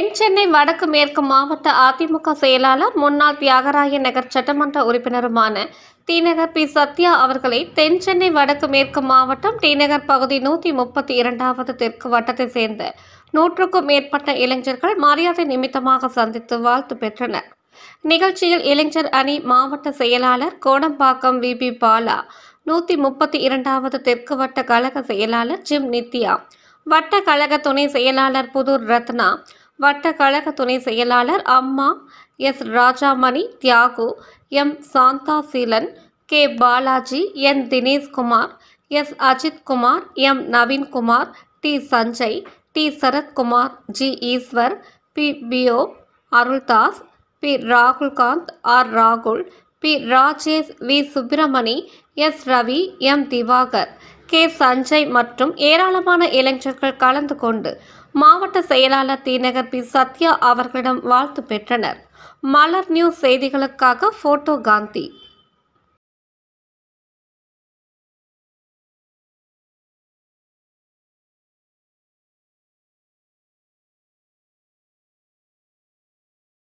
தென்சென்னை வடக்கு மேற்கு மாவட்ட அதிமுக செயலாளர் முன்னாள் தியாகராய நகர் சட்டமன்ற உறுப்பினருமான டிநகர் பி சத்யா அவர்களை தென்சென்னை வடக்கு மேற்கு மாவட்டம் டிநகர் பகுதி நூற்றி முப்பத்தி இரண்டாவது தெற்கு வட்டத்தை சேர்ந்த நூற்றுக்கும் மேற்பட்ட இளைஞர்கள் மரியாதை நிமித்தமாக சந்தித்து வாழ்த்து பெற்றனர் நிகழ்ச்சியில் இளைஞர் அணி மாவட்ட செயலாளர் கோடம்பாக்கம் வி பி பாலா நூற்றி முப்பத்தி இரண்டாவது தெற்கு வட்ட கழக செயலாளர் ஜிம் நித்யா வட்ட கழக துணை செயலாளர் புதூர் ரத்னா வட்ட கழக துணை செயலாளர் அம்மா S Rajamani Thiyagu M Santha Seelan K Balaji N Dineshkumar S Ajithkumar M Naveenkumar T Sanjay T Sarathkumar G Eswar P Pio Aruldas P Rahulkanth R ராகுல் P Rajesh V Subramani S Ravi M Diwakar K Sanjay மற்றும் ஏராளமான இளைஞர்கள் கலந்து கொண்டு மாவட்ட செயலாளர் தீநகர் பி சத்யா அவர்களிடம் வாழ்த்து பெற்றனர் மலர் நியூஸ் செய்திகளுக்காக போட்டோ காந்தி